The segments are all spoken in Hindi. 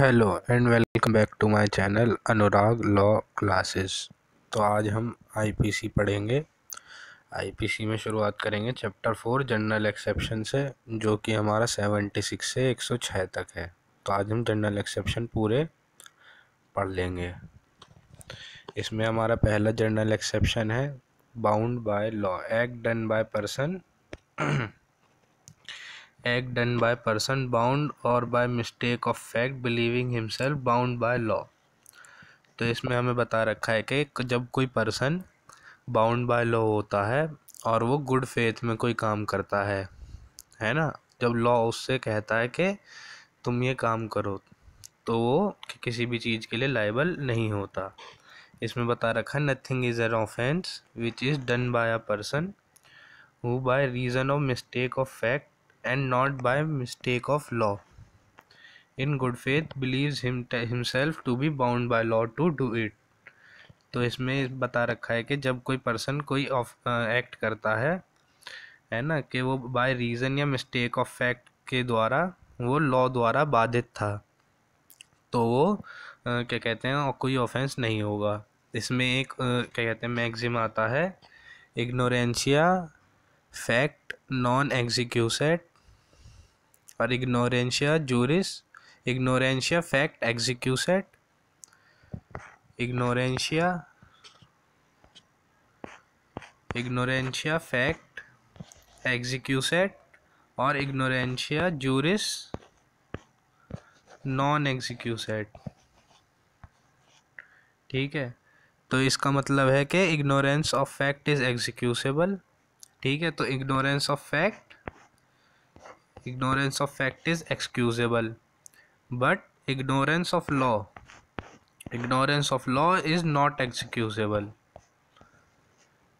hello and welcome back to my channel Anurag law classes तो आज हम आईपीसी पढ़ेंगे आईपीसी में शुरुआत करेंगे चैप्टर फोर जनरल एक्सेप्शन से जो कि हमारा सेवेंटी सिक्स से एक सौ छः तक है तो आज हम जनरल एक्सेप्शन पूरे पढ़ लेंगे इसमें हमारा पहला जनरल एक्सेप्शन है bound by law act done by person act done by person bound or by mistake of fact believing himself bound by law तो इसमें हमें बता रखा है कि जब कोई पर्सन बाउंड बाय लॉ होता है और वो गुड फेथ में कोई काम करता है है ना जब लॉ उससे कहता है कि तुम ये काम करो तो वो कि किसी भी चीज़ के लिए लाइबल नहीं होता इसमें बता रखा है nothing is an offence which is done by a person who by reason of mistake of fact and not by mistake of law in good faith believes him, himself to be bound by law to do it तो इसमें बता रखा है कि जब कोई पर्सन कोई ऑफ एक्ट करता है है ना कि वो बाय रीज़न या मिस्टेक ऑफ फैक्ट के द्वारा वो लॉ द्वारा बाधित था तो वो क्या कहते हैं और कोई ऑफेंस नहीं होगा इसमें एक क्या कहते हैं मैगजिम आता है इग्नोरेंशिया फैक्ट नॉन एग्जीक्यूसेट और ignorantia juris ignorantia fact excusat ignorantia ignorantia fact excusat और इग्नोरेंशिया जूरिस नॉन एग्जीक्यूसेट ठीक है तो इसका मतलब है कि ignorance of fact is excusable ठीक है तो ignorance of fact ignorance of fact is excusable but ignorance of law ignorance of law is not excusable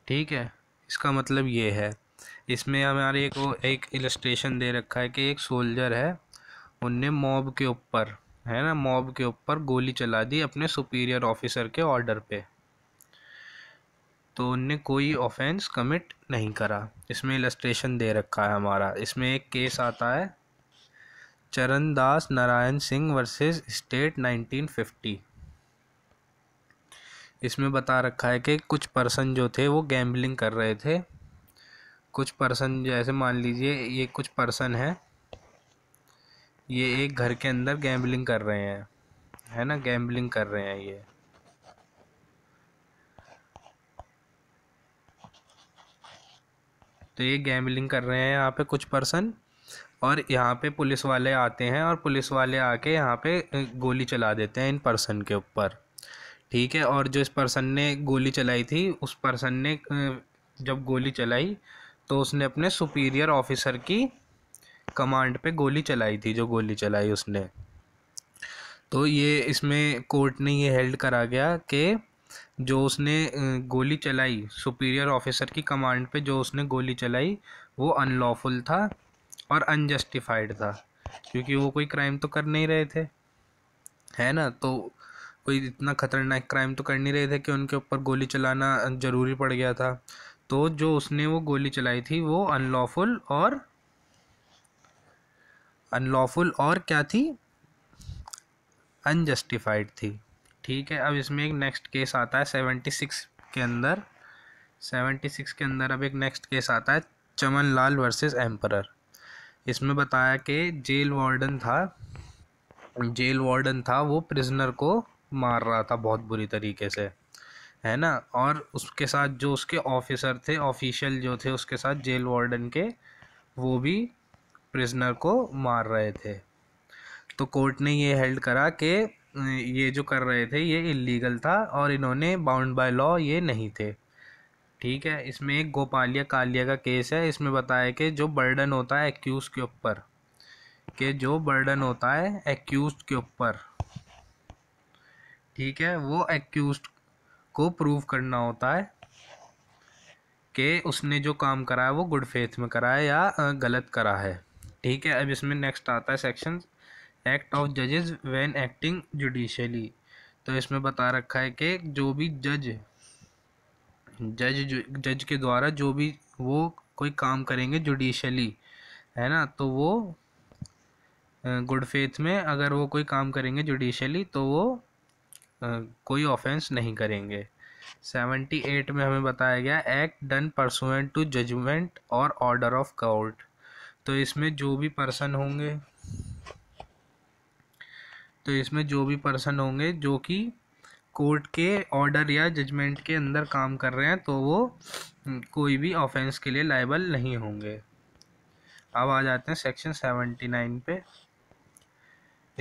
ठीक है इसका मतलब ये है इसमें हमारे एक एक इलस्ट्रेशन दे रखा है कि एक सोल्जर है उनने मॉब के ऊपर है ना मॉब के ऊपर गोली चला दी अपने सुपीरियर ऑफिसर के ऑर्डर पे तो उनने कोई ऑफेंस कमिट नहीं करा इसमें इलस्ट्रेशन दे रखा है हमारा इसमें एक केस आता है चरणदास नारायण सिंह वर्सेस स्टेट 1950 इसमें बता रखा है कि कुछ पर्सन जो थे वो गैम्बलिंग कर रहे थे कुछ पर्सन जैसे मान लीजिए ये कुछ पर्सन है ये एक घर के अंदर गैम्बलिंग कर रहे हैं है ना गैम्बलिंग कर रहे हैं ये तो ये गैम्बलिंग कर रहे हैं यहाँ पे कुछ पर्सन और यहाँ पे पुलिस वाले आते हैं और पुलिस वाले आके यहाँ पे गोली चला देते हैं इन पर्सन के ऊपर ठीक है और जो इस पर्सन ने गोली चलाई थी उस पर्सन ने जब गोली चलाई तो उसने अपने सुपीरियर ऑफिसर की कमांड पे गोली चलाई थी जो गोली चलाई उसने तो ये इसमें कोर्ट ने ये हेल्ड करा गया कि जो उसने गोली चलाई सुपीरियर ऑफिसर की कमांड पे जो उसने गोली चलाई वो अनलॉफुल था और अनजस्टिफाइड था क्योंकि वो कोई क्राइम तो कर नहीं रहे थे है ना तो कोई इतना ख़तरनाक क्राइम तो कर नहीं रहे थे कि उनके ऊपर गोली चलाना ज़रूरी पड़ गया था तो जो उसने वो गोली चलाई थी वो अनलॉफुल और अनलॉफुल और क्या थी अनजस्टिफाइड थी ठीक है अब इसमें एक नेक्स्ट केस आता है सेवेंटी सिक्स के अंदर सेवेंटी सिक्स के अंदर अब एक नेक्स्ट केस आता है चमन लाल वर्सेज एम्परर इसमें बताया कि जेल वार्डन था जेल वार्डन था वो प्रिजनर को मार रहा था बहुत बुरी तरीके से है ना और उसके साथ जो उसके ऑफिसर थे ऑफिशियल जो थे उसके साथ जेल वार्डन के वो भी प्रिजनर को मार रहे थे तो कोर्ट ने ये हेल्ड करा कि ये जो कर रहे थे ये इलीगल था और इन्होंने बाउंड बाय लॉ ये नहीं थे ठीक है इसमें एक गोपालिया कालिया का केस है इसमें बताया कि जो बर्डन होता है एक्यूज़ के ऊपर के जो बर्डन होता है एक्यूज़ के ऊपर ठीक है वो एक्यूज़ को प्रूव करना होता है कि उसने जो काम करा है वो गुड फेथ में करा है या गलत करा है ठीक है अब इसमें नेक्स्ट आता है सेक्शन एक्ट ऑफ जजेस वैन एक्टिंग जुडिशली तो इसमें बता रखा है कि जो भी जज जज जज के द्वारा जो भी वो कोई काम करेंगे जुडिशली है ना तो वो गुड फेथ में अगर वो कोई काम करेंगे जुडिशली तो वो कोई ऑफेंस नहीं करेंगे सेवेंटी एट में हमें बताया गया act done pursuant to judgment और ऑर्डर ऑफ कोर्ट तो इसमें जो भी पर्सन होंगे तो इसमें जो भी पर्सन होंगे जो कि कोर्ट के ऑर्डर या जजमेंट के अंदर काम कर रहे हैं तो वो हम्म, कोई भी ऑफेंस के लिए लाइबल नहीं होंगे अब आ जाते हैं सेक्शन सेवेंटी नाइन पे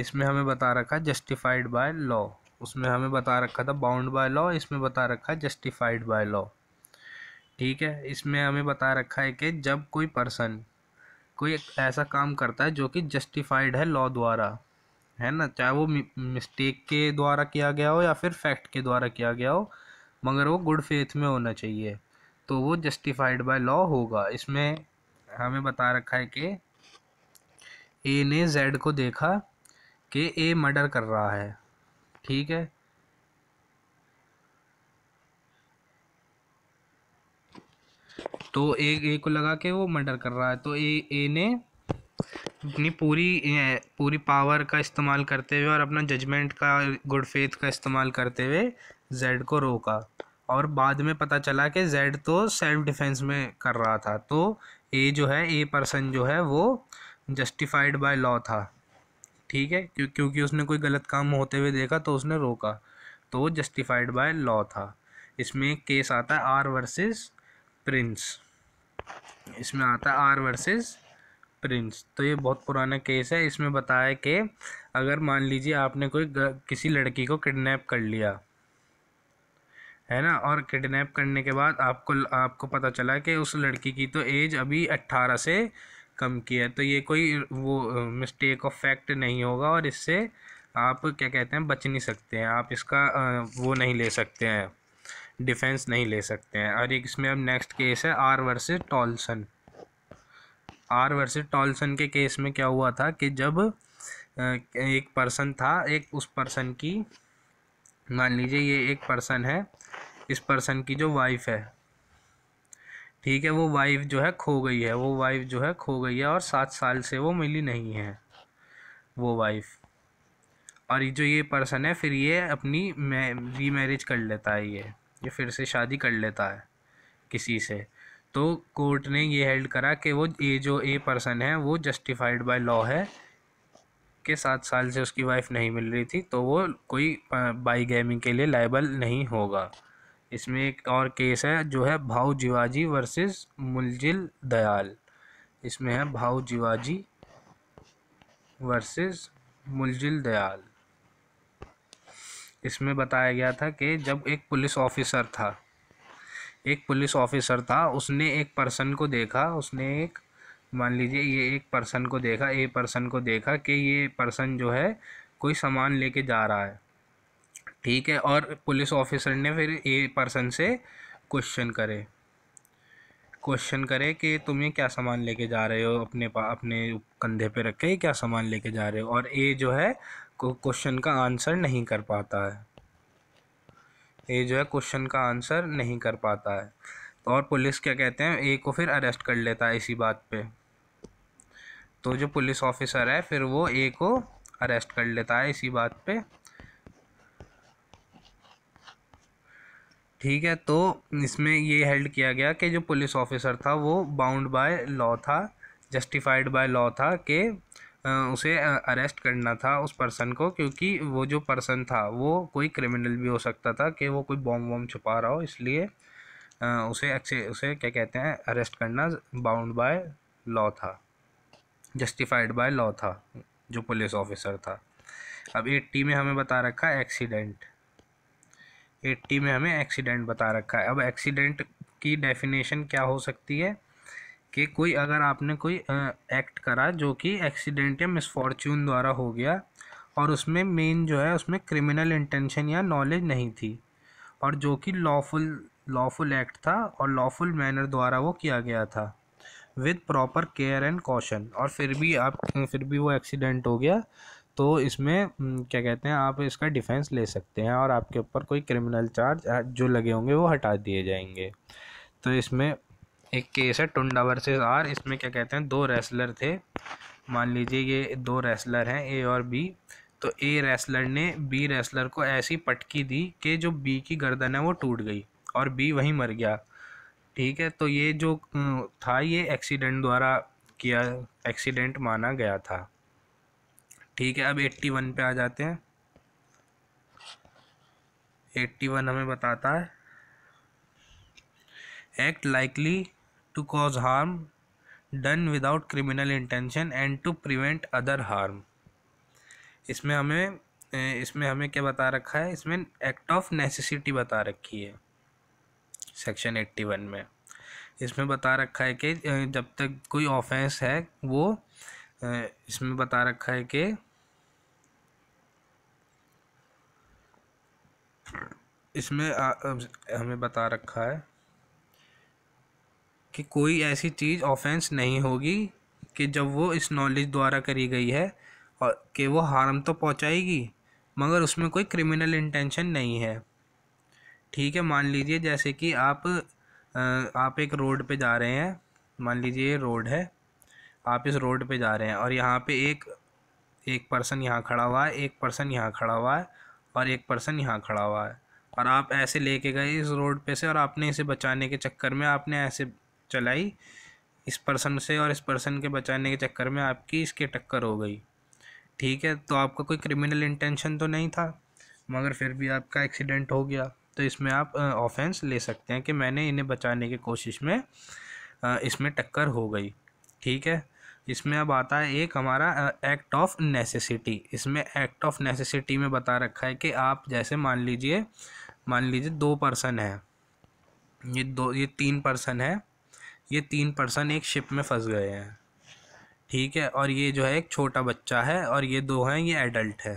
इसमें हमें बता रखा जस्टिफाइड बाय लॉ उसमें हमें बता रखा था बाउंड बाय लॉ इसमें बता रखा है जस्टिफाइड बाय लॉ ठीक है इसमें हमें बता रखा है कि जब कोई पर्सन कोई ऐसा काम करता है जो कि जस्टिफाइड है लॉ द्वारा है ना चाहे वो मिस्टेक के द्वारा किया गया हो या फिर फैक्ट के द्वारा किया गया हो मगर वो गुड फेथ में होना चाहिए तो वो जस्टिफाइड बाय लॉ होगा इसमें हमें बता रखा है कि ए ने जेड को देखा कि ए मर्डर कर रहा है ठीक है तो ए ए को लगा के वो मर्डर कर रहा है तो ए ए ने अपनी पूरी पूरी पावर का इस्तेमाल करते हुए और अपना जजमेंट का गुड फेथ का इस्तेमाल करते हुए जेड को रोका और बाद में पता चला कि जेड तो सेल्फ डिफेंस में कर रहा था तो ए जो है ए पर्सन जो है वो जस्टिफाइड बाय लॉ था ठीक है क्यों क्योंकि उसने कोई गलत काम होते हुए देखा तो उसने रोका तो वो जस्टिफाइड बाय लॉ था इसमें एक केस आता है आर वर्सेस प्रिंस इसमें आता है आर वर्सेस प्रिंस तो ये बहुत पुराना केस है इसमें बताया कि अगर मान लीजिए आपने कोई किसी लड़की को किडनैप कर लिया है ना और किडनैप करने के बाद आपको आपको पता चला कि उस लड़की की तो एज अभी अट्ठारह से कम की है तो ये कोई वो मिस्टेक ऑफ फैक्ट नहीं होगा और इससे आप क्या कहते हैं बच नहीं सकते हैं आप इसका वो नहीं ले सकते हैं डिफेंस नहीं ले सकते हैं और एक इसमें अब नेक्स्ट केस है R versus Tolson R versus Tolson के केस में क्या हुआ था कि जब एक पर्सन था एक उस पर्सन की मान लीजिए ये एक पर्सन है इस पर्सन की जो वाइफ है ठीक है वो वाइफ जो है खो गई है वो वाइफ जो है खो गई है और सात साल से वो मिली नहीं है वो वाइफ और जो ये पर्सन है फिर ये अपनी री मैरिज कर लेता है ये ये फिर से शादी कर लेता है किसी से तो कोर्ट ने ये हेल्ड करा कि वो ये जो ए पर्सन है वो जस्टिफाइड बाय लॉ है के सात साल से उसकी वाइफ नहीं मिल रही थी तो वो कोई बाई गेमिंग के लिए लाइबल नहीं होगा इसमें एक और केस है जो है भाव जिवाजी वर्सेस मुलजिल दयाल इसमें है भाव जिवाजी वर्सेस मुलजिल दयाल इसमें बताया गया था कि जब एक पुलिस ऑफिसर था एक पुलिस ऑफिसर था उसने एक पर्सन को देखा उसने एक मान लीजिए ये एक पर्सन को देखा ए पर्सन को देखा कि ये पर्सन जो है कोई सामान लेके जा रहा है ठीक है और पुलिस ऑफिसर ने फिर ए पर्सन से क्वेश्चन करे क्वेश्चन करे कि तुम ये क्या सामान लेके जा रहे हो अपने पा अपने कंधे पे रख के क्या सामान लेके जा रहे हो और ए जो है क्वेश्चन का आंसर नहीं कर पाता है ये जो है क्वेश्चन का आंसर नहीं कर पाता है तो और पुलिस क्या कहते हैं ए को फिर अरेस्ट कर लेता है इसी बात पे तो जो पुलिस ऑफिसर है फिर वो ए को अरेस्ट कर लेता है इसी बात पे ठीक है तो इसमें ये हेल्ड किया गया कि जो पुलिस ऑफिसर था वो बाउंड बाय लॉ था जस्टिफाइड बाय लॉ था कि उसे अरेस्ट करना था उस पर्सन को क्योंकि वो जो पर्सन था वो कोई क्रिमिनल भी हो सकता था कि वो कोई बॉम वॉम छुपा रहा हो इसलिए उसे एक्से उसे क्या कहते हैं अरेस्ट करना बाउंड बाय लॉ था जस्टिफाइड बाय लॉ था जो पुलिस ऑफिसर था अब एट्टी में हमें बता रखा है एक्सीडेंट एट्टी में हमें एक्सीडेंट बता रखा है अब एक्सीडेंट की डेफिनेशन क्या हो सकती है कि कोई अगर आपने कोई एक्ट करा जो कि एक्सीडेंट या मिसफॉर्चून द्वारा हो गया और उसमें मेन जो है उसमें क्रिमिनल इंटेंशन या नॉलेज नहीं थी और जो कि लॉफुल लॉफुल एक्ट था और लॉफुल मैनर द्वारा वो किया गया था with proper care and caution और फिर भी आप फिर भी वो एक्सीडेंट हो गया तो इसमें क्या कहते हैं आप इसका डिफेंस ले सकते हैं और आपके ऊपर कोई क्रिमिनल चार्ज जो लगे होंगे वो हटा दिए जाएंगे तो इसमें एक केस है टुंडा वर्सेस आर इसमें क्या कहते हैं दो रेसलर थे मान लीजिए ये दो रेसलर हैं ए और बी तो ए रेसलर ने बी रेसलर को ऐसी पटकी दी कि जो बी की गर्दन है वो टूट गई और बी वहीं मर गया ठीक है तो ये जो था ये एक्सीडेंट द्वारा किया एक्सीडेंट माना गया था ठीक है अब एट्टी वन पे आ जाते हैं एट्टी वन हमें बताता है act likely to cause harm done without criminal intention and to prevent other harm इसमें हमें इसमें हमें क्या बता रखा है इसमें एक्ट ऑफ नेसेसिटी बता रखी है सेक्शन एट्टी वन में इसमें बता रखा है कि जब तक कोई ऑफेंस है वो इसमें बता रखा है कि इसमें आ, हमें बता रखा है कि कोई ऐसी चीज़ ऑफेंस नहीं होगी कि जब वो इस नॉलेज द्वारा करी गई है और कि वो हार्म तो पहुंचाएगी मगर उसमें कोई क्रिमिनल इंटेंशन नहीं है ठीक है मान लीजिए जैसे कि आप आप एक रोड पे जा रहे हैं मान लीजिए ये रोड है आप इस रोड पे जा रहे हैं और यहाँ पे एक एक पर्सन यहाँ खड़ा हुआ है एक पर्सन यहाँ खड़ा हुआ है और एक पर्सन यहाँ खड़ा हुआ है और आप ऐसे लेके गए इस रोड पे से और आपने इसे बचाने के चक्कर में आपने ऐसे चलाई इस पर्सन से और इस पर्सन के बचाने के चक्कर में आपकी इसके टक्कर हो गई ठीक है तो आपका कोई क्रिमिनल इंटेंशन तो नहीं था मगर फिर भी आपका एक्सीडेंट हो गया तो इसमें आप ऑफेंस ले सकते हैं कि मैंने इन्हें बचाने की कोशिश में इसमें टक्कर हो गई ठीक है इसमें अब आता है एक हमारा एक्ट ऑफ नेसेसिटी इसमें एक्ट ऑफ नेसेसिटी में बता रखा है कि आप जैसे मान लीजिए मान लीजिए दो पर्सन है ये दो ये तीन पर्सन है ये तीन पर्सन एक शिप में फंस गए हैं ठीक है और ये जो है एक छोटा बच्चा है और ये दो हैं ये एडल्ट है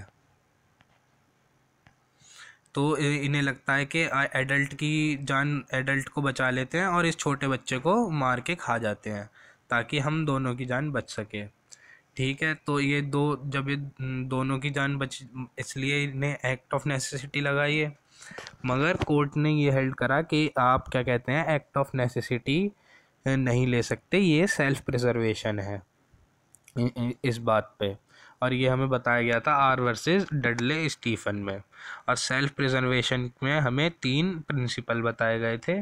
तो इन्हें लगता है कि एडल्ट की जान एडल्ट को बचा लेते हैं और इस छोटे बच्चे को मार के खा जाते हैं ताकि हम दोनों की जान बच सके ठीक है तो ये दो जब ये दोनों की जान बच इसलिए इन्हें एक्ट ऑफ नेसेसिटी लगाई है मगर कोर्ट ने ये हेल्ड करा कि आप क्या कहते हैं एक्ट ऑफ नेसेसिटी नहीं ले सकते ये सेल्फ प्रिजर्वेशन है इस बात पे और ये हमें बताया गया था आर वर्सेस डडले स्टीफन में और सेल्फ प्रिजर्वेशन में हमें तीन प्रिंसिपल बताए गए थे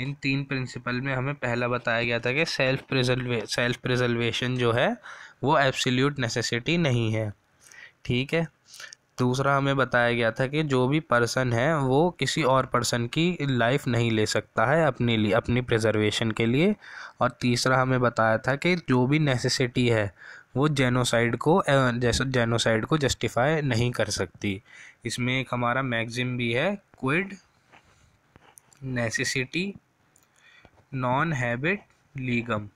इन तीन प्रिंसिपल में हमें पहला बताया गया था कि सेल्फ प्रिजर्वे सेल्फ प्रिजर्वेशन जो है वो एब्सोल्यूट नेसेसिटी नहीं है ठीक है दूसरा हमें बताया गया था कि जो भी पर्सन है वो किसी और पर्सन की लाइफ नहीं ले सकता है अपने लिए अपनी प्रिजर्वेशन के लिए और तीसरा हमें बताया था कि जो भी नेसेसिटी है वो जेनोसाइड को जैसे जेनोसाइड को जस्टिफाई नहीं कर सकती इसमें एक हमारा मैगजिम भी है quod necessitas non habet legem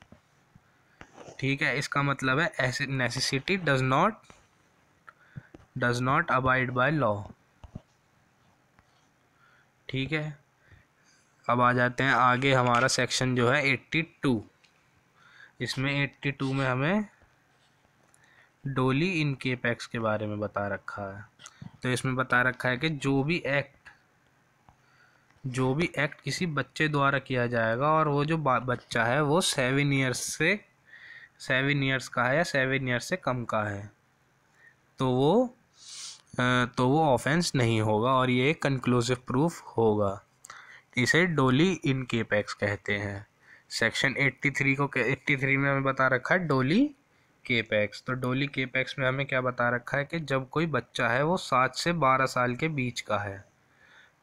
ठीक है इसका मतलब है necessity does not does not abide by law ठीक है अब आ जाते हैं आगे हमारा सेक्शन जो है एट्टी टू इसमें एट्टी टू में हमें डोली इन केप एक्ट के बारे में बता रखा है तो इसमें बता रखा है कि जो भी एक्ट जो भी एक्ट किसी बच्चे द्वारा किया जाएगा और वो जो बच्चा है वो सेवन ईयर्स से सेवन ईयर्स का है या सेवन ईयर्स से कम का है तो वो तो वो ऑफेंस नहीं होगा और ये कंक्लूसिव प्रूफ होगा इसे डोली इनकेपेक्स कहते हैं सेक्शन एट्टी थ्री को एट्टी थ्री में हमें बता रखा है डोली केपैक्स तो डोली केपैक्स में हमें क्या बता रखा है कि जब कोई बच्चा है वो सात से बारह साल के बीच का है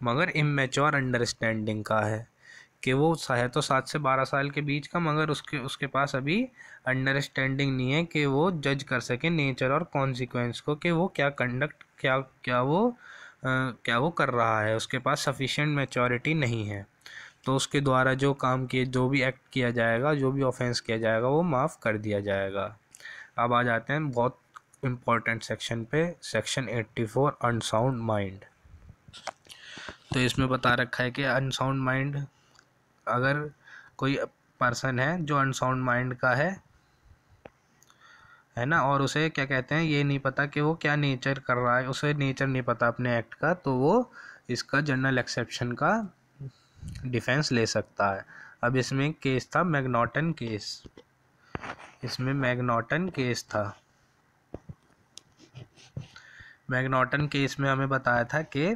मगर इमेच्योर अंडरस्टैंडिंग का है कि वो है तो सात से बारह साल के बीच का मगर उसके उसके पास अभी अंडरस्टैंडिंग नहीं है कि वो जज कर सके नेचर और कॉन्सिक्वेंस को कि वो क्या कंडक्ट क्या क्या वो आ, क्या वो कर रहा है उसके पास सफिशेंट मेचोरिटी नहीं है तो उसके द्वारा जो काम किए जो भी एक्ट किया जाएगा जो भी ऑफेंस किया जाएगा वो माफ़ कर दिया जाएगा अब आ जाते हैं बहुत इम्पॉर्टेंट सेक्शन पे section eighty four unsound mind तो इसमें बता रखा है कि अनसाउंड माइंड अगर कोई पर्सन है जो अनसाउंड माइंड का है है ना और उसे क्या कहते हैं ये नहीं पता कि वो क्या नेचर कर रहा है उसे नेचर नहीं पता अपने एक्ट का तो वो इसका जनरल एक्सेप्शन का डिफेंस ले सकता है अब इसमें केस था मैगनोटन केस इसमें मैगनोटन केस था मैगनोटन केस में हमें बताया था कि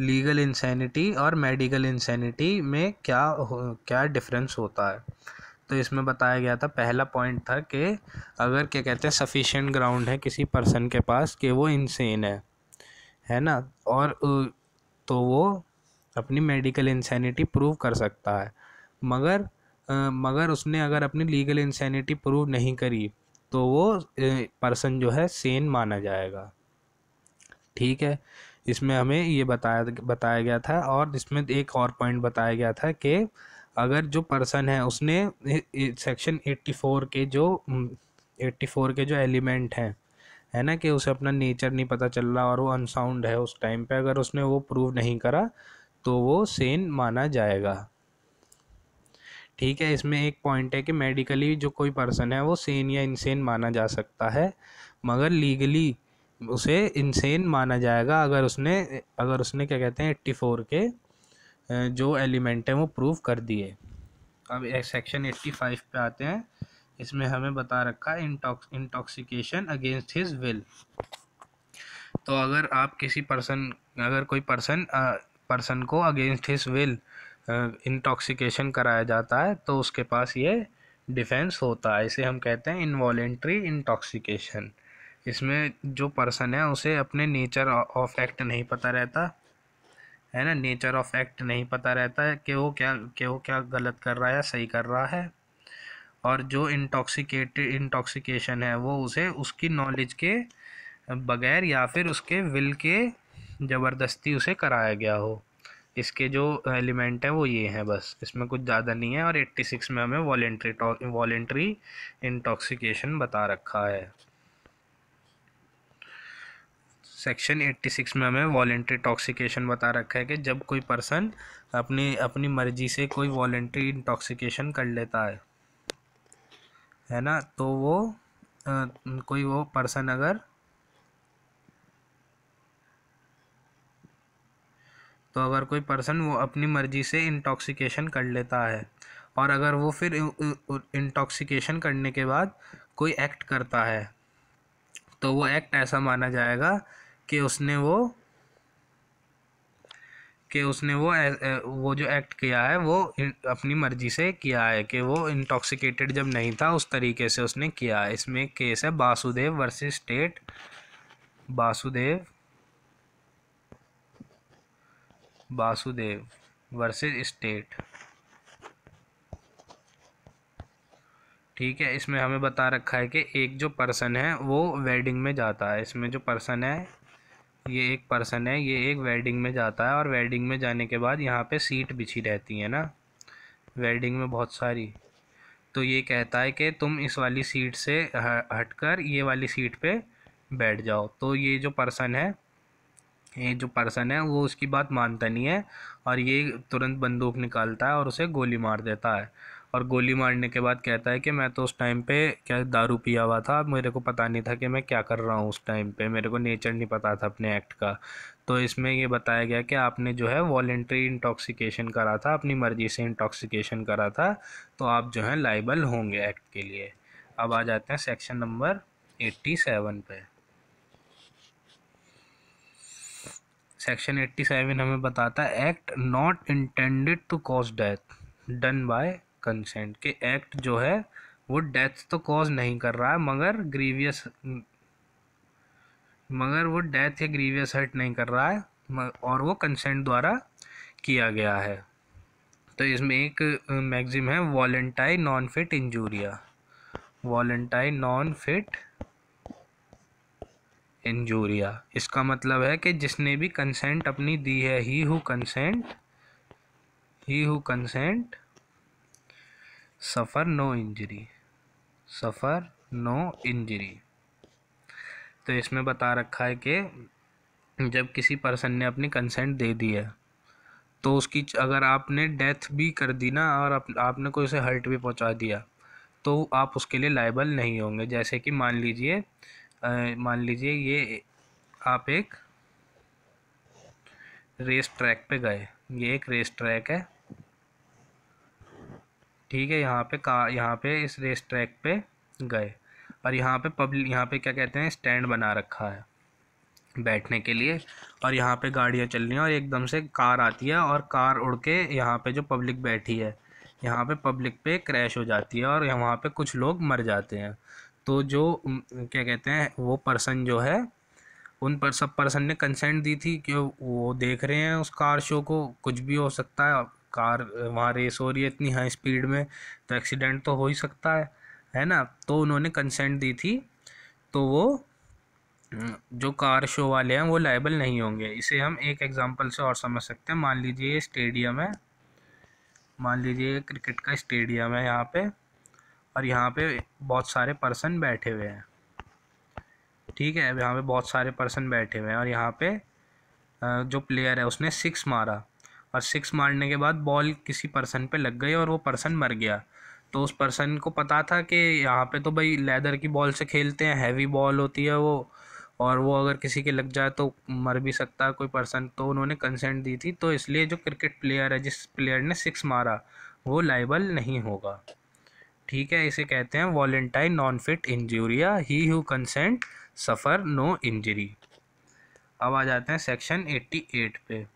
लीगल इंसैनिटी और मेडिकल इंसैनिटी में क्या हो, क्या डिफरेंस होता है तो इसमें बताया गया था पहला पॉइंट था कि अगर क्या कहते हैं सफिशेंट ग्राउंड है किसी पर्सन के पास कि वो इंसेन है है ना और तो वो अपनी मेडिकल इंसैनिटी प्रूव कर सकता है मगर मगर उसने अगर अपनी लीगल इंसैनिटी प्रूव नहीं करी तो वो पर्सन जो है सेन माना जाएगा ठीक है इसमें हमें ये बताया बताया गया था और इसमें एक और पॉइंट बताया गया था कि अगर जो पर्सन है उसने सेक्शन एट्टी फोर के जो एट्टी फोर के जो एलिमेंट हैं है ना कि उसे अपना नेचर नहीं पता चल रहा और वो अनसाउंड है उस टाइम पे अगर उसने वो प्रूव नहीं करा तो वो सेन माना जाएगा ठीक है इसमें एक पॉइंट है कि मेडिकली जो कोई पर्सन है वो सेन या इनसेन माना जा सकता है मगर लीगली उसे इनसेन माना जाएगा अगर उसने अगर उसने क्या कहते हैं एट्टी फोर के जो एलिमेंट हैं वो प्रूव कर दिए अब सेक्शन एट्टी फाइव पे आते हैं इसमें हमें बता रखा है intox intoxication against his will तो अगर आप किसी पर्सन अगर कोई पर्सन पर्सन को अगेंस्ट हिज विल इंटॉक्सिकेशन कराया जाता है तो उसके पास ये डिफेंस होता है इसे हम कहते हैं इन्वॉलेंट्री इंटॉक्सिकेशन इसमें जो पर्सन है उसे अपने नेचर ऑफ एक्ट नहीं पता रहता है ना नेचर ऑफ एक्ट नहीं पता रहता है कि वो क्या कि वो क्या गलत कर रहा है सही कर रहा है और जो इंटॉक्सिकेटेड इंटॉक्सिकेशन है वो उसे उसकी नॉलेज के बगैर या फिर उसके विल के ज़बरदस्ती उसे कराया गया हो इसके जो एलिमेंट हैं वो ये हैं बस इसमें कुछ ज़्यादा नहीं है और एट्टी सिक्स में हमें वॉल्ट्री वॉल्ट्री इंटॉक्सिकेशन बता रखा है सेक्शन 86 में हमें वॉल्ट्री टॉक्सिकेशन बता रखा है कि जब कोई पर्सन अपनी अपनी मर्जी से कोई वॉल्ट्री इंटॉक्सिकेशन कर लेता है है ना तो वो आ, कोई वो पर्सन अगर तो अगर कोई पर्सन वो अपनी मर्ज़ी से इंटॉक्सिकेशन कर लेता है और अगर वो फिर इंटॉक्सिकेशन करने के बाद कोई एक्ट करता है तो वो एक्ट ऐसा माना जाएगा कि उसने वो कि उसने वो वो जो एक्ट किया है वो अपनी मर्ज़ी से किया है कि वो इंटॉक्सिकेटेड जब नहीं था उस तरीके से उसने किया है इसमें केस है Vasudev versus state Vasudev Vasudev versus state ठीक है इसमें हमें बता रखा है कि एक जो पर्सन है वो वेडिंग में जाता है इसमें जो पर्सन है ये एक पर्सन है ये एक वेडिंग में जाता है और वेडिंग में जाने के बाद यहाँ पे सीट बिछी रहती है ना वेडिंग में बहुत सारी तो ये कहता है कि तुम इस वाली सीट से हटकर ये वाली सीट पे बैठ जाओ तो ये जो पर्सन है ये जो पर्सन है वो उसकी बात मानता नहीं है और ये तुरंत बंदूक निकालता है और उसे गोली मार देता है और गोली मारने के बाद कहता है कि मैं तो उस टाइम पे क्या दारू पिया हुआ था मेरे को पता नहीं था कि मैं क्या कर रहा हूँ उस टाइम पे मेरे को नेचर नहीं पता था अपने एक्ट का तो इसमें ये बताया गया कि आपने जो है वॉल्ट्री इंटॉक्सिकेशन करा था अपनी मर्ज़ी से इंटॉक्सिकेशन करा था तो आप जो है लाइबल होंगे एक्ट के लिए अब आ जाते हैं सेक्शन नंबर एट्टी सेवन पे सेक्शन एट्टी सेवन हमें बताता है act not intended to cause death done by consent के एक्ट जो है वो डेथ तो कॉज नहीं कर रहा है मगर ग्रीवियस मगर वो डेथ या ग्रीवियस हर्ट नहीं कर रहा है और वो कंसेंट द्वारा किया गया है तो इसमें एक मैगजिम है volenti non fit injuria volenti non fit injuria इसका मतलब है कि जिसने भी कंसेंट अपनी दी है he who consent he who consent suffer no injury suffer no injury तो इसमें बता रखा है कि जब किसी पर्सन ने अपनी कंसेंट दे दी है तो उसकी अगर आपने डेथ भी कर दी ना और आप, आपने कोई उसे हर्ट भी पहुंचा दिया तो आप उसके लिए लाइबल नहीं होंगे जैसे कि मान लीजिए मान लीजिए ये आप एक रेस ट्रैक पे गए ये एक रेस ट्रैक है ठीक है यहाँ पे का यहाँ पे इस रेस ट्रैक पे गए और यहाँ पे पब्लिक यहाँ पे क्या कहते हैं स्टैंड बना रखा है बैठने के लिए और यहाँ पे गाड़ियाँ चल रही हैं और एकदम से कार आती है और कार उड़ के यहाँ पे जो पब्लिक बैठी है यहाँ पे पब्लिक पे क्रैश हो जाती है और वहाँ पे कुछ लोग मर जाते हैं तो जो क्या कहते हैं वो पर्सन जो है उन पर सब पर्सन ने कंसेंट दी थी कि वो देख रहे हैं उस कार शो को कुछ भी हो सकता है कार वहाँ रेस हो रही है इतनी हाई स्पीड में तो एक्सीडेंट तो हो ही सकता है है ना तो उन्होंने कंसेंट दी थी तो वो हम्म, जो कार शो वाले हैं वो लाइबल नहीं होंगे इसे हम एक एग्जांपल से और समझ सकते हैं मान लीजिए ये स्टेडियम है मान लीजिए क्रिकेट का स्टेडियम है यहाँ पे और यहाँ पे बहुत सारे पर्सन बैठे हुए हैं ठीक है यहाँ पे बहुत सारे पर्सन बैठे हुए हैं और यहाँ पे जो प्लेयर है उसने सिक्स मारा और सिक्स मारने के बाद बॉल किसी पर्सन पे लग गई और वो पर्सन मर गया तो उस पर्सन को पता था कि यहाँ पे तो भाई लेदर की बॉल से खेलते हैं हैवी बॉल होती है वो और वो अगर किसी के लग जाए तो मर भी सकता है कोई पर्सन तो उन्होंने कंसेंट दी थी तो इसलिए जो क्रिकेट प्लेयर है जिस प्लेयर ने सिक्स मारा वो लाइबल नहीं होगा ठीक है इसे कहते हैं volenti non fit injuria he who consent suffer no injury अब आ जाते हैं सेक्शन एट्टी एट पे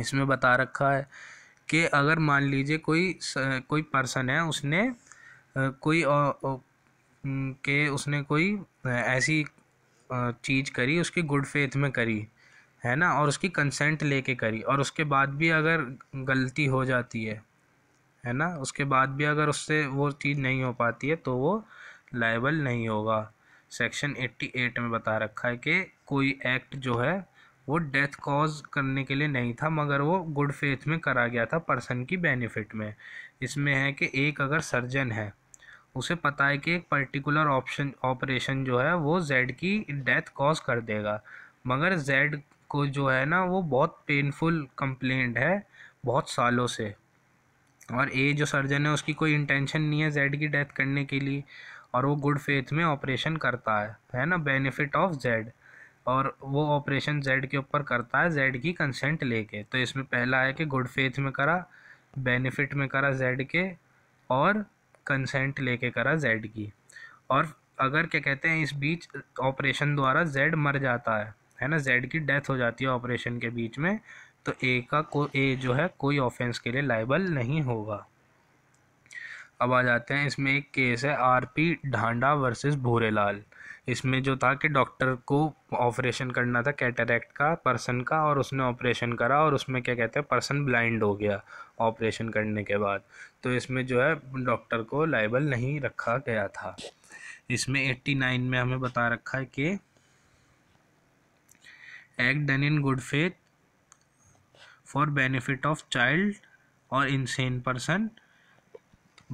इसमें बता रखा है कि अगर मान लीजिए कोई कोई पर्सन है उसने कोई के उसने कोई ऐसी चीज़ करी उसकी गुड फेथ में करी है ना और उसकी कंसेंट लेके करी और उसके बाद भी अगर गलती हो जाती है है ना उसके बाद भी अगर उससे वो चीज़ नहीं हो पाती है तो वो लाइबल नहीं होगा सेक्शन एट्टी एट में बता रखा है कि कोई एक्ट जो है वो डेथ कॉज करने के लिए नहीं था मगर वो गुड फेथ में करा गया था पर्सन की बेनिफिट में इसमें है कि एक अगर सर्जन है उसे पता है कि एक पर्टिकुलर ऑप्शन ऑपरेशन जो है वो जेड की डेथ कॉज कर देगा मगर जेड को जो है ना वो बहुत पेनफुल कंप्लेंट है बहुत सालों से और ए जो सर्जन है उसकी कोई इंटेंशन नहीं है जेड की डेथ करने के लिए और वो गुड फेथ में ऑपरेशन करता है है ना बेनिफिट ऑफ जेड और वो ऑपरेशन जेड के ऊपर करता है जेड की कंसेंट लेके तो इसमें पहला है कि गुड फेथ में करा बेनिफिट में करा जेड के और कंसेंट लेके करा जेड की और अगर क्या कहते हैं इस बीच ऑपरेशन द्वारा जेड मर जाता है है ना जेड की डेथ हो जाती है ऑपरेशन के बीच में तो ए का को ए जो है कोई ऑफेंस के लिए लाइबल नहीं होगा अब आ जाते हैं इसमें एक केस है आरपी ढांडा वर्सेस भूरेलाल इसमें जो था कि डॉक्टर को ऑपरेशन करना था कैटरेक्ट का पर्सन का और उसने ऑपरेशन करा और उसमें क्या कहते हैं पर्सन ब्लाइंड हो गया ऑपरेशन करने के बाद तो इसमें जो है डॉक्टर को लाइबल नहीं रखा गया था इसमें एट्टी नाइन में हमें बता रखा है कि act done in good faith for benefit of child और insane person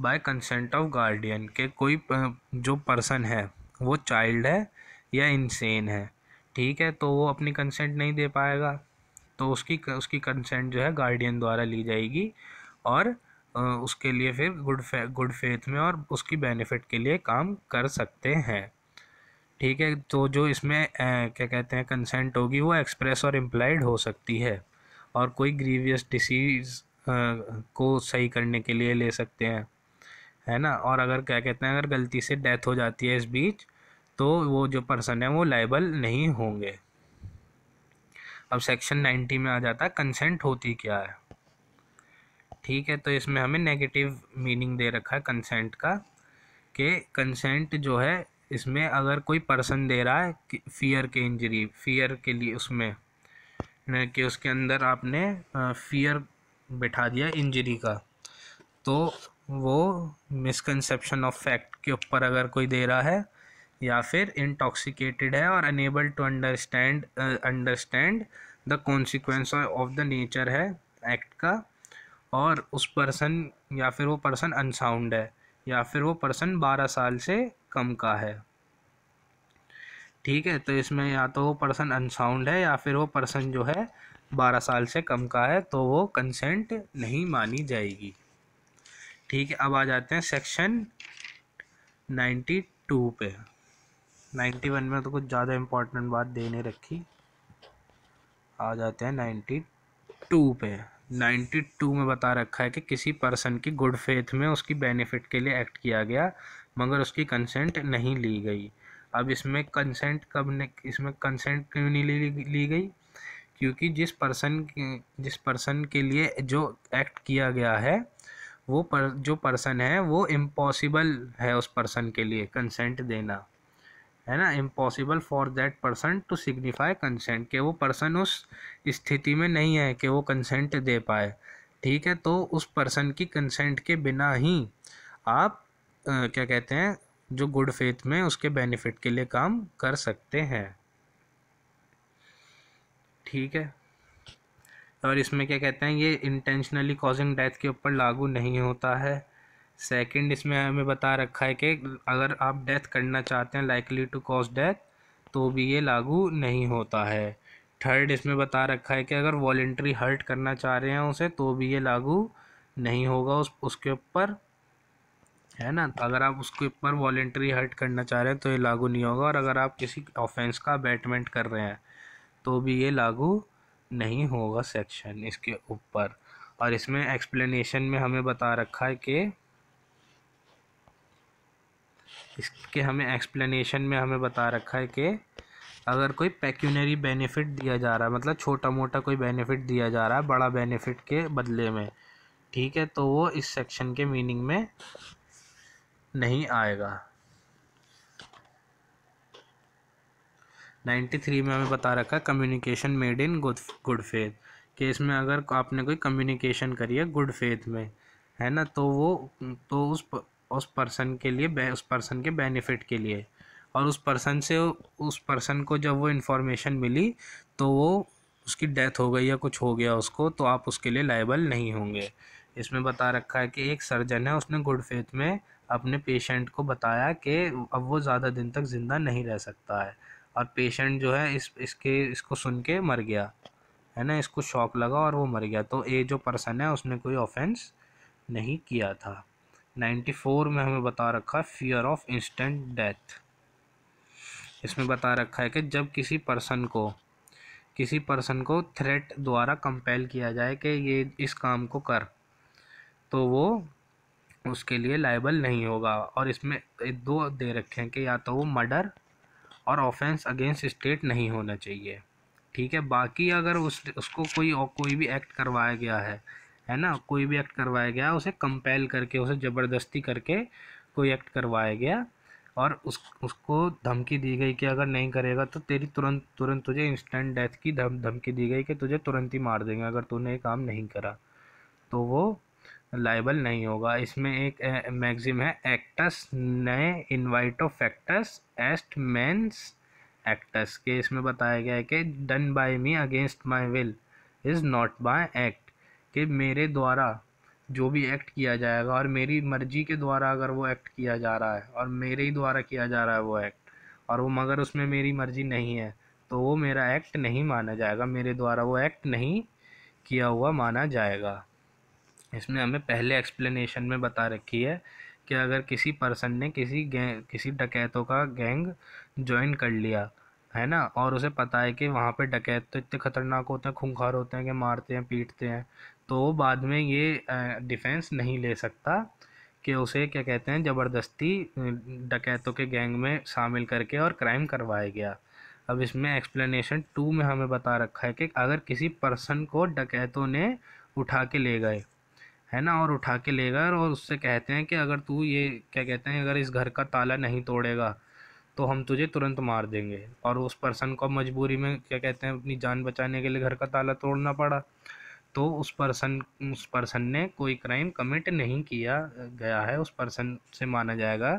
by consent of guardian के कोई जो पर्सन है वो चाइल्ड है या इंसेन है ठीक है तो वो अपनी कंसेंट नहीं दे पाएगा तो उसकी उसकी कंसेंट जो है गार्डियन द्वारा ली जाएगी और उसके लिए फिर गुड फे गुड फेथ में और उसकी बेनिफिट के लिए काम कर सकते हैं ठीक है तो जो इसमें आ, क्या कहते हैं कंसेंट होगी वो एक्सप्रेस और इम्प्लाइड हो सकती है और कोई ग्रीवियस डिसीज़ को सही करने के लिए ले सकते हैं है ना और अगर क्या कहते हैं अगर गलती से डेथ हो जाती है इस बीच तो वो जो पर्सन है वो लाइबल नहीं होंगे अब सेक्शन नाइन्टी में आ जाता है कंसेंट होती क्या है ठीक है तो इसमें हमें नेगेटिव मीनिंग दे रखा है कंसेंट का कि कंसेंट जो है इसमें अगर कोई पर्सन दे रहा है फियर के इंजरी फियर के लिए उसमें कि उसके अंदर आपने फियर बैठा दिया इंजरी का तो वो मिसकनसेप्शन ऑफ फैक्ट के ऊपर अगर कोई दे रहा है या फिर इंटॉक्सिकेटेड है और unable to understand understand the consequence of the nature है एक्ट का और उस पर्सन या फिर वो पर्सन अनसाउंड है या फिर वो पर्सन बारह साल से कम का है ठीक है तो इसमें या तो वो पर्सन अनसाउंड है या फिर वो पर्सन जो है बारह साल से कम का है तो वो कंसेंट नहीं मानी जाएगी ठीक है अब आ जाते हैं सेक्शन नाइन्टी टू पे नाइन्टी वन में तो कुछ ज़्यादा इम्पोर्टेंट बात देने रखी आ जाते हैं नाइन्टी टू पे नाइन्टी टू में बता रखा है कि किसी पर्सन की गुड फेथ में उसकी बेनिफिट के लिए एक्ट किया गया मगर उसकी कंसेंट नहीं ली गई अब इसमें कंसेंट कब ने इसमें कंसेंट क्यों नहीं ली, ली गई क्योंकि जिस पर्सन जिस पर्सन के लिए जो एक्ट किया गया है वो पर जो पर्सन है वो इम्पॉसिबल है उस पर्सन के लिए कंसेंट देना है ना impossible for that person to signify consent कि वो पर्सन उस स्थिति में नहीं है कि वो कंसेंट दे पाए ठीक है तो उस पर्सन की कंसेंट के बिना ही आप आ, क्या कहते हैं जो गुड फेथ में उसके बेनिफिट के लिए काम कर सकते हैं ठीक है और इसमें क्या कहते हैं ये इंटेंशनली कॉजिंग डेथ के ऊपर लागू नहीं होता है सेकंड इसमें हमें बता रखा है कि अगर आप डेथ करना चाहते हैं लाइकली टू कॉज डेथ तो भी ये लागू नहीं होता है थर्ड इसमें बता रखा है कि अगर वॉल्ट्री हर्ट करना चाह रहे हैं उसे तो भी ये लागू नहीं होगा उस उसके ऊपर है ना तो अगर आप उसके ऊपर वॉल्ट्री हर्ट करना चाह रहे हैं तो ये लागू नहीं होगा और अगर आप किसी ऑफेंस का बैटमेंट कर रहे हैं तो भी ये लागू नहीं होगा सेक्शन इसके ऊपर और इसमें एक्सप्लेनेशन में हमें बता रखा है कि इसके हमें एक्सप्लेनेशन में हमें बता रखा है कि अगर कोई पैक्यूनरी बेनिफिट दिया जा रहा है मतलब छोटा मोटा कोई बेनिफिट दिया जा रहा है बड़ा बेनिफिट के बदले में ठीक है तो वो इस सेक्शन के मीनिंग में नहीं आएगा 93 में हमें बता रखा है communication made in good good faith case में अगर आपने कोई कम्युनिकेशन करी है गुड फेथ में है ना तो वो तो उस उस पर्सन के लिए उस पर्सन के बेनिफिट के लिए और उस पर्सन से उस पर्सन को जब वो इन्फॉर्मेशन मिली तो वो उसकी डेथ हो गई या कुछ हो गया उसको तो आप उसके लिए लाइबल नहीं होंगे इसमें बता रखा है कि एक सर्जन है उसने गुड फेथ में अपने पेशेंट को बताया कि अब वो ज़्यादा दिन तक ज़िंदा नहीं रह सकता है और पेशेंट जो है इस इसके इसको सुन के मर गया है ना इसको शॉक लगा और वो मर गया तो ये जो पर्सन है उसने कोई ऑफेंस नहीं किया था नाइन्टी फोर में हमें बता रखा है फियर ऑफ इंस्टेंट डेथ इसमें बता रखा है कि जब किसी पर्सन को किसी पर्सन को थ्रेट द्वारा कंपेल किया जाए कि ये इस काम को कर तो वो उसके लिए लाइबल नहीं होगा और इसमें दो दे रखे हैं कि या तो वो मर्डर और ऑफेंस अगेंस्ट स्टेट नहीं होना चाहिए ठीक है बाकी अगर उस उसको कोई और कोई भी एक्ट करवाया गया है है ना कोई भी एक्ट करवाया गया उसे कंपेल करके उसे ज़बरदस्ती करके कोई एक्ट करवाया गया और उस उसको धमकी दी गई कि अगर नहीं करेगा तो तेरी तुरंत तुरंत तुझे इंस्टेंट डेथ की धमकी दी गई कि तुझे तुरंत ही मार देंगे अगर तूने ये काम नहीं करा तो वो लाइबल नहीं होगा इसमें एक मैगजिम है actus me invito factus est meus actus के इसमें बताया गया है कि done by me against my will is not by act कि मेरे द्वारा जो भी एक्ट किया जाएगा और मेरी मर्जी के द्वारा अगर वो एक्ट किया जा रहा है और मेरे ही द्वारा किया जा रहा है वो एक्ट और वो मगर उसमें मेरी मर्जी नहीं है तो वो मेरा एक्ट नहीं माना जाएगा मेरे द्वारा वो एक्ट नहीं किया हुआ माना जाएगा इसमें हमें पहले एक्सप्लेनेशन में बता रखी है कि अगर किसी पर्सन ने किसी गैंग किसी डकैतों का गैंग ज्वाइन कर लिया है ना और उसे पता है कि वहाँ पे डकैत तो इतने ख़तरनाक होते हैं खूंखार होते हैं कि मारते हैं पीटते हैं तो बाद में ये डिफेंस नहीं ले सकता कि उसे क्या कहते हैं ज़बरदस्ती डकैतों के गैंग में शामिल करके और क्राइम करवाया गया अब इसमें एक्सप्लेनेशन टू में हमें बता रखा है कि अगर किसी पर्सन को डकैतों ने उठा के ले गए है ना और उठा के ले गए और उससे कहते हैं कि अगर तू ये क्या कहते हैं अगर इस घर का ताला नहीं तोड़ेगा तो हम तुझे तुरंत मार देंगे और उस पर्सन को मजबूरी में क्या कहते हैं अपनी जान बचाने के लिए घर का ताला तोड़ना पड़ा तो उस पर्सन उस पर्सन ने कोई क्राइम कमिट नहीं किया गया है उस पर्सन से माना जाएगा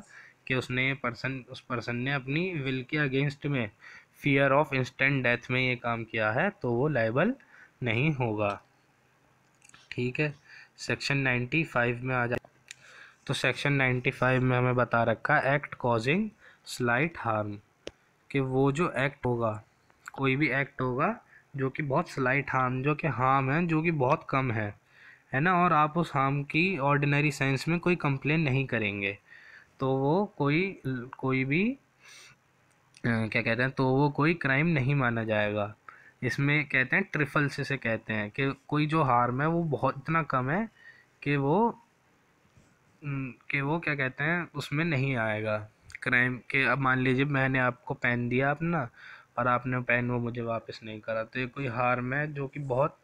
कि उसने पर्सन उस पर्सन ने अपनी विल के अगेंस्ट में फियर ऑफ इंस्टेंट डेथ में ये काम किया है तो वो लाइबल नहीं होगा ठीक है सेक्शन नाइन्टी फाइव में आ जाए तो सेक्शन नाइन्टी फाइव में हमें बता रखा है एक्ट कॉजिंग स्लाइट हार्म कि वो जो एक्ट होगा कोई भी एक्ट होगा जो कि बहुत स्लाइट हार्म जो कि हार्म है जो कि बहुत कम है है ना और आप उस हार्म की ऑर्डिनरी सेंस में कोई कंप्लेन नहीं करेंगे तो वो कोई कोई भी क्या कहते हैं तो वो कोई क्राइम नहीं माना जाएगा इसमें कहते हैं ट्रिफल्स से कहते हैं कि कोई जो हार्म है वो बहुत इतना कम है कि वो कि वो क्या कहते हैं उसमें नहीं आएगा क्राइम के अब मान लीजिए मैंने आपको पेन दिया अपना और आपने पेन वो मुझे वापस नहीं करा तो ये कोई हार्म है जो कि बहुत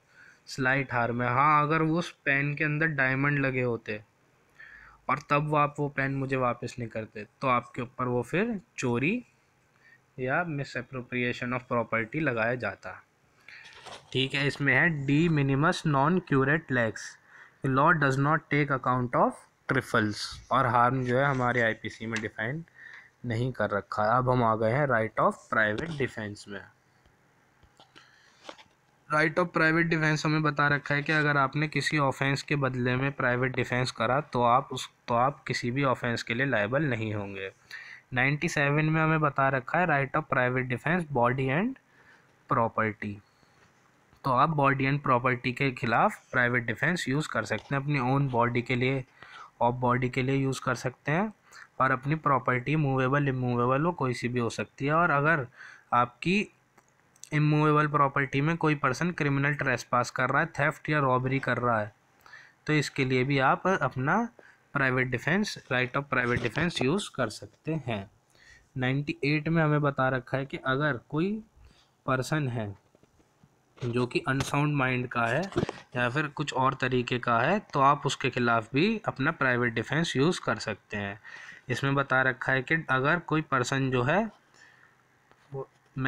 स्लाइट हार्म है हाँ अगर वो उस पेन के अंदर डायमंड लगे होते और तब वो आप वो पेन मुझे वापस नहीं करते तो आपके ऊपर वो फिर चोरी या मिसअप्रोप्रिएशन ऑफ प्रॉपर्टी लगाया जाता ठीक है इसमें है de minimis non curat lex law does not take account of trifles और हार्म जो है हमारे आईपीसी में डिफाइन नहीं कर रखा अब हम आ गए हैं राइट ऑफ प्राइवेट डिफेंस में राइट ऑफ प्राइवेट डिफेंस हमें बता रखा है कि अगर आपने किसी ऑफेंस के बदले में प्राइवेट डिफेंस करा तो आप उस तो आप किसी भी ऑफेंस के लिए लाइबल नहीं होंगे नाइन्टी सेवन में हमें बता रखा है right of private defence body and property तो आप बॉडी एंड प्रॉपर्टी के खिलाफ प्राइवेट डिफेंस यूज़ कर सकते हैं अपनी ओन बॉडी के लिए ऑफ बॉडी के लिए यूज़ कर सकते हैं और अपनी प्रॉपर्टी मूवेबल इमूवेबल वो कोई सी भी हो सकती है और अगर आपकी इमूवेबल प्रॉपर्टी में कोई पर्सन क्रिमिनल ट्रेस पास कर रहा है थेफ्ट या रॉबरी कर रहा है तो इसके लिए भी आप अपना private defence right of private defence use कर सकते हैं नाइन्टी एट में हमें बता रखा है कि अगर कोई पर्सन है जो कि अनसाउंड माइंड का है या फिर कुछ और तरीके का है तो आप उसके खिलाफ भी अपना प्राइवेट डिफेंस यूज़ कर सकते हैं इसमें बता रखा है कि अगर कोई पर्सन जो है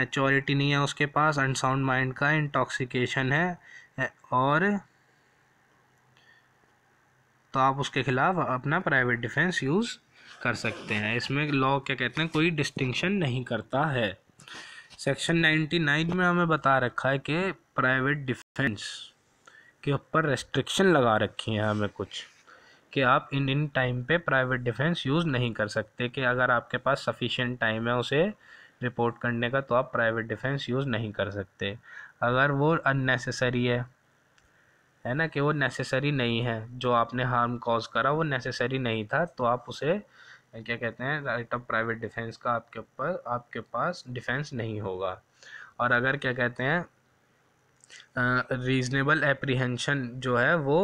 मेचोरिटी नहीं है उसके पास अनसाउंड माइंड का इंटॉक्सिकेशन है और तो आप उसके ख़िलाफ़ अपना प्राइवेट डिफेंस यूज़ कर सकते हैं इसमें लॉ क्या कहते हैं कोई डिस्टिंक्शन नहीं करता है सेक्शन नाइन्टी नाइन में हमें बता रखा है कि प्राइवेट डिफेंस के ऊपर रेस्ट्रिक्शन लगा रखी है हमें कुछ कि आप इन इन टाइम पे प्राइवेट डिफेंस यूज़ नहीं कर सकते कि अगर आपके पास सफिशेंट टाइम है उसे रिपोर्ट करने का तो आप प्राइवेट डिफेंस यूज़ नहीं कर सकते अगर वो अननेसेसरी है है ना कि वो नेसेसरी नहीं है जो आपने हार्म कॉज करा वो नेसेसरी नहीं था तो आप उसे क्या कहते हैं राइट ऑफ प्राइवेट डिफेंस का आपके ऊपर आपके पास डिफेंस नहीं होगा और अगर क्या कहते हैं रीज़नेबल एप्रीहेंशन जो है वो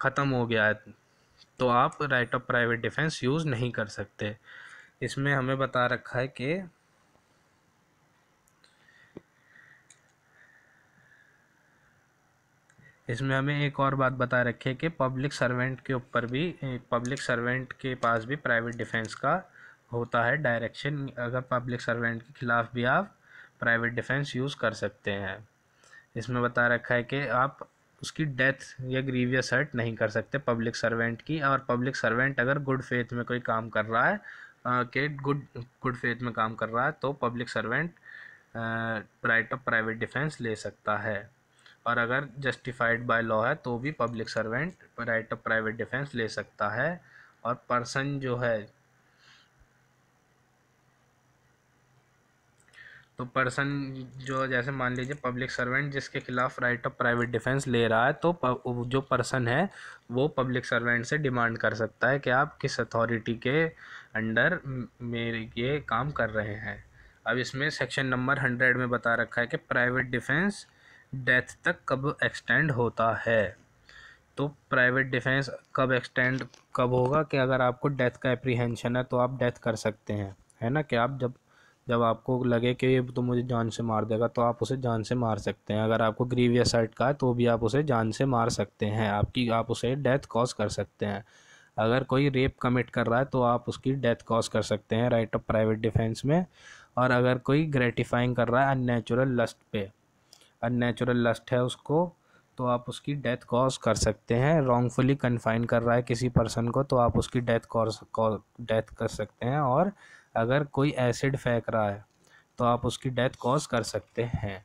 ख़त्म हो गया है तो आप right of private defence use नहीं कर सकते इसमें हमें बता रखा है कि इसमें हमें एक और बात बता रखी है कि पब्लिक सर्वेंट के ऊपर भी पब्लिक सर्वेंट के पास भी प्राइवेट डिफेंस का होता है डायरेक्शन अगर पब्लिक सर्वेंट के ख़िलाफ़ भी आप प्राइवेट डिफेंस यूज़ कर सकते हैं इसमें बता रखा है कि आप उसकी डेथ या ग्रीवियस हर्ट नहीं कर सकते पब्लिक सर्वेंट की और पब्लिक सर्वेंट अगर गुड फेथ में कोई काम कर रहा है के गुड गुड फेथ में काम कर रहा है तो public servant right of private defence ले सकता है और अगर जस्टिफाइड बाय लॉ है तो भी public servant right of private defence ले सकता है और पर्सन जो है तो पर्सन जो जैसे मान लीजिए पब्लिक सर्वेंट जिसके खिलाफ राइट ऑफ प्राइवेट डिफेंस ले रहा है तो प, जो पर्सन है वो पब्लिक सर्वेंट से डिमांड कर सकता है कि आप किस अथॉरिटी के अंडर मेरे ये काम कर रहे हैं अब इसमें सेक्शन नंबर हंड्रेड में बता रखा है कि प्राइवेट डिफेंस डेथ तक कब एक्सटेंड होता है तो प्राइवेट डिफेंस कब एक्सटेंड कब होगा कि अगर आपको डेथ का एप्रीहेंशन है तो आप डेथ कर सकते हैं है ना कि आप जब जब आपको लगे कि ये तो मुझे जान से मार देगा तो आप उसे जान से मार सकते हैं अगर आपको ग्रीवियस साइड का है तो भी आप उसे जान से मार सकते हैं आपकी आप उसे डेथ कॉज कर सकते हैं अगर कोई रेप कमिट कर रहा है तो आप उसकी डेथ कॉज कर सकते हैं राइट ऑफ प्राइवेट डिफेंस में और अगर कोई ग्रेटिफाइंग कर रहा है अननेचुरल लस्ट पे अननेचुरल लस्ट है उसको तो आप उसकी डेथ कॉज कर सकते हैं रॉन्गफुली कन्फाइन कर रहा है किसी पर्सन को तो आप उसकी डेथ कॉज डेथ कर सकते हैं और अगर कोई एसिड फेंक रहा है तो आप उसकी डेथ कॉज कर सकते हैं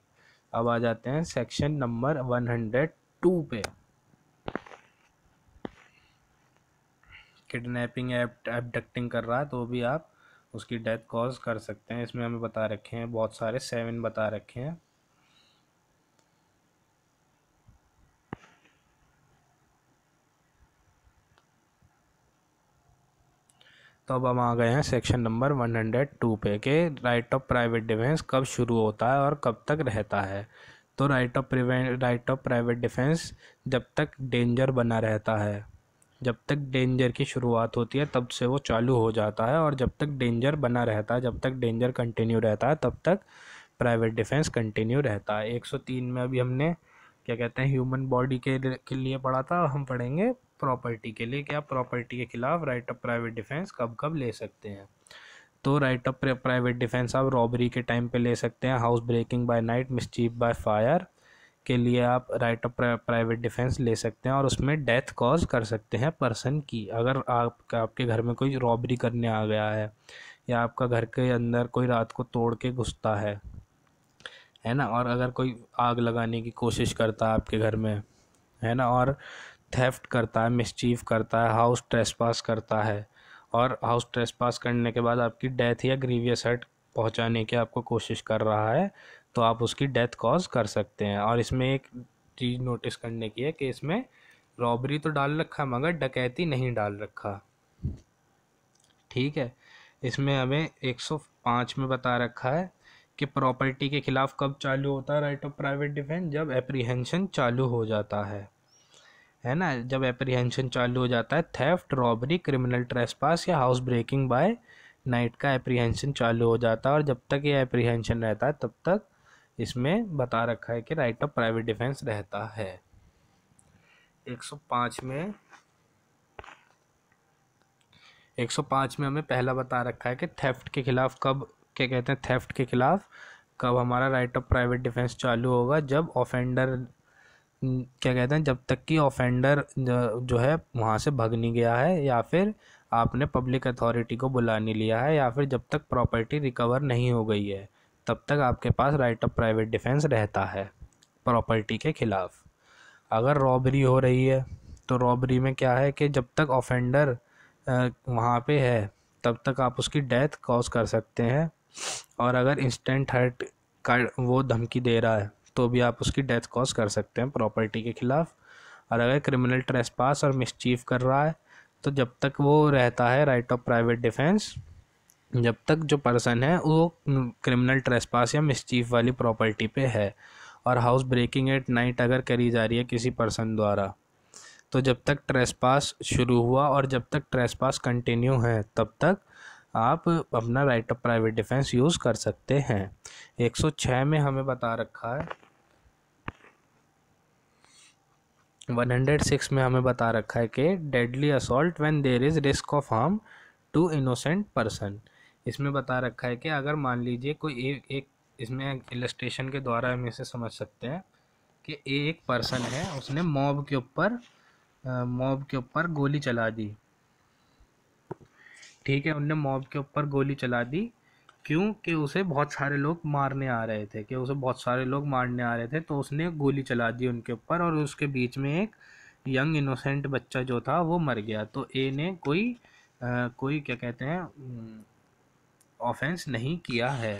अब आ जाते हैं section number one hundred two पे किडनैपिंग एबडक्टिंग कर रहा है तो भी आप उसकी डेथ कॉज कर सकते हैं इसमें हमें बता रखे हैं बहुत सारे सेवन बता रखे हैं तो अब हम आ गए हैं सेक्शन नंबर 102 पे के राइट ऑफ प्राइवेट डिफेंस कब शुरू होता है और कब तक रहता है तो right of prevent right of private defence जब तक डेंजर बना रहता है जब तक डेंजर की शुरुआत होती है तब से वो चालू हो जाता है और जब तक डेंजर बना रहता है जब तक डेंजर कंटिन्यू रहता है तब तक प्राइवेट डिफेंस कंटिन्यू रहता है 103 में अभी हमने क्या कहते हैं ह्यूमन बॉडी के के लिए पढ़ा था हम पढ़ेंगे प्रॉपर्टी के लिए कि आप प्रॉपर्टी के खिलाफ राइट ऑफ प्राइवेट डिफेंस कब कब ले सकते हैं तो राइट ऑफ प्राइवेट डिफेंस आप रॉबरी के टाइम पे ले सकते हैं house breaking by night mischief by fire के लिए आप राइट ऑफ प्राइवेट डिफेंस ले सकते हैं और उसमें डेथ कॉज कर सकते हैं पर्सन की अगर आप आपके घर में कोई रॉबरी करने आ गया है या आपका घर के अंदर कोई रात को तोड़ के घुसता है है ना और अगर कोई आग लगाने की कोशिश करता है आपके घर में है ना और थेफ्ट करता है मिसचीव करता है हाउस ट्रेसपास करता है और हाउस ट्रेसपास करने के बाद आपकी डेथ या ग्रीवियस हर्ट पहुंचाने की आपको कोशिश कर रहा है तो आप उसकी डेथ कॉज कर सकते हैं और इसमें एक चीज़ नोटिस करने की है कि इसमें रॉबरी तो डाल रखा मगर डकैती नहीं डाल रखा ठीक है इसमें हमें 105 में बता रखा है कि प्रॉपर्टी के खिलाफ कब चालू होता है राइट ऑफ प्राइवेट डिफेंस जब एप्रीहेंशन चालू हो जाता है है ना जब एप्रीहेंशन चालू हो जाता है थेफ्ट रॉबरी क्रिमिनल ट्रेसपास या हाउस ब्रेकिंग बाय नाइट का एप्रीहेंशन चालू हो जाता है और जब तक ये एप्रीहेंशन रहता है तब तक इसमें बता रखा है कि राइट ऑफ प्राइवेट डिफेंस रहता है 105 में 105 में हमें पहला बता रखा है कि थेफ्ट के खिलाफ कब क्या कहते हैं थेफ्ट के खिलाफ कब हमारा राइट ऑफ प्राइवेट डिफेंस चालू होगा जब ऑफेंडर क्या कहते हैं जब तक कि ऑफेंडर जो है वहाँ से भग नहीं गया है या फिर आपने पब्लिक अथॉरिटी को बुला नहीं लिया है या फिर जब तक प्रॉपर्टी रिकवर नहीं हो गई है तब तक आपके पास राइट ऑफ प्राइवेट डिफेंस रहता है प्रॉपर्टी के ख़िलाफ़ अगर रॉबरी हो रही है तो रॉबरी में क्या है कि जब तक ऑफेंडर वहाँ पे है तब तक आप उसकी डेथ कॉज कर सकते हैं और अगर इंस्टेंट हर्ट का वो धमकी दे रहा है तो भी आप उसकी डेथ कॉज कर सकते हैं प्रॉपर्टी के ख़िलाफ़ और अगर क्रिमिनल ट्रेस पास और मिसचीफ कर रहा है तो जब तक वो रहता है राइट ऑफ प्राइवेट डिफेंस जब तक जो पर्सन है वो क्रिमिनल ट्रेस पास या मिसचीफ वाली प्रॉपर्टी पे है और हाउस ब्रेकिंग एट नाइट अगर करी जा रही है किसी पर्सन द्वारा तो जब तक ट्रेस पास शुरू हुआ और जब तक ट्रेस पास कंटिन्यू है तब तक आप अपना right of private defence use कर सकते हैं 106 में हमें बता रखा है 106 में हमें बता रखा है कि deadly assault when there is risk of harm to innocent person इसमें बता रखा है कि अगर मान लीजिए कोई एक एक इसमें इलस्ट्रेशन के द्वारा हम इसे समझ सकते हैं कि एक पर्सन है उसने मॉब के ऊपर मॉब के ऊपर गोली चला दी ठीक है उनने मॉब के ऊपर गोली चला दी क्यों कि उसे बहुत सारे लोग मारने आ रहे थे कि उसे बहुत सारे लोग मारने आ रहे थे तो उसने गोली चला दी उनके ऊपर और उसके बीच में एक यंग इनोसेंट बच्चा जो था वो मर गया तो ए ने कोई आ, कोई क्या कहते हैं ऑफेंस नहीं किया है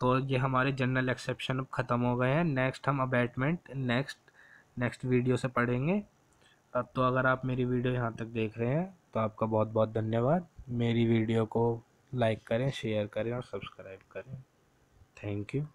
तो ये हमारे जनरल एक्सेप्शन अब ख़त्म हो गए हैं नेक्स्ट हम अबैटमेंट नेक्स्ट नेक्स्ट वीडियो से पढ़ेंगे अब तो अगर आप मेरी वीडियो यहाँ तक देख रहे हैं तो आपका बहुत बहुत धन्यवाद मेरी वीडियो को लाइक करें शेयर करें और सब्सक्राइब करें थैंक यू